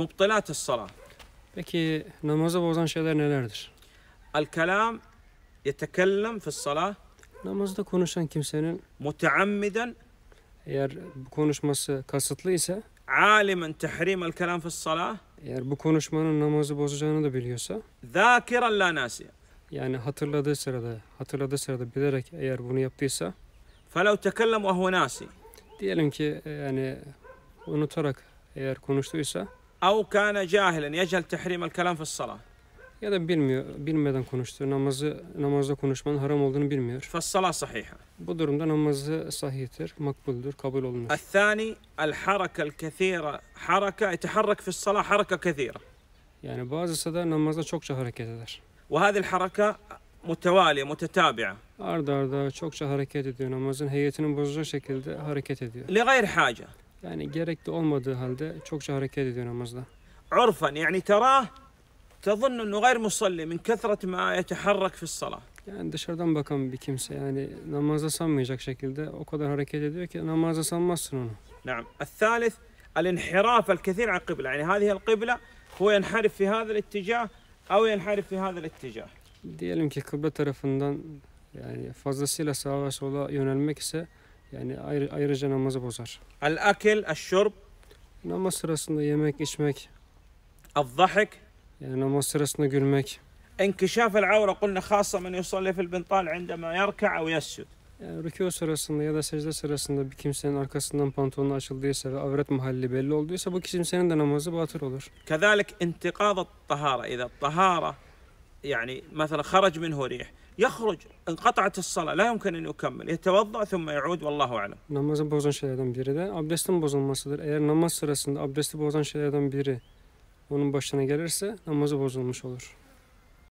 Mubtilatis salah. Peki namaza bozan şeyler nelerdir? El kelam yetekellem fis salah. Namazda konuşan kimsenin muteammiden eğer bu konuşması kasıtlı ise alimen tahrim el kelam fis salah. Eğer bu konuşmanın namazı bozacağını da biliyorsa zakiran la nasi. Yani hatırladığı sırada, hatırladığı sırada bilerek eğer bunu yaptıysa فَلَوْ تَكَلَّمْ وَهُوَ نَاسِي Diyelim ki e, yani unutarak eğer konuştuysa أو كان جاهلا يجهل تحريم الكلام في الصلاة ya da bilmiyor, bilmeden konuştu. Namazı, namazda konuşmanın haram olduğunu bilmiyor. Fassala sahiha. Bu durumda namazı sahihtir, makbuldür, kabul olunur. Al al الثاني الحركة الكثيرة حركة يتحرك في الصلاة حركة كثيرة. Yani bazısı da namazda çokça hareket eder. وهذه الحركة متوالية متتابعة. Arda arda çokça hareket ediyor. Namazın heyetini bozacak şekilde hareket ediyor. لغير حاجة. Yani gerekli olmadığı halde çokça hareket ediyor namazda. Urfen yani terah tazın ennu gayr musalli min kethret ma yeteharrak fis salah. Yani dışarıdan bakan bir kimse yani namaza sanmayacak şekilde o kadar hareket ediyor ki namaza sanmazsın onu. Naam. El-thalith الانحراف Yani عن القبلة يعني هذه القبلة هو ينحرف في هذا الاتجاه أو ينحرف في هذا الاتجاه diyelim ki kıble tarafından yani fazlasıyla sağa ve sola yönelmek ise yani ayrı, ayrıca namazı bozar. Al akil, al şurb. Namaz sırasında yemek, içmek. Al zahik. Yani namaz sırasında gülmek. İnkişaf el avra kulna khassa men yusalli fil bintal indema yerka'a ve yessud. Yani rükû sırasında ya da secde sırasında bir kimsenin arkasından pantolonu açıldıysa ve avret mahalli belli olduysa bu kimsenin de namazı batıl olur. Kezalik intikad tahara. İza tahara yani mesela خرج منه ريح يخرج انقطعت الصلاة La يمكن أن يكمل يتوضأ ثم يعود والله alem. Namazı bozan şeylerden biri de abdestin bozulmasıdır. Eğer namaz sırasında abdesti bozan şeylerden biri onun başına gelirse namazı bozulmuş olur.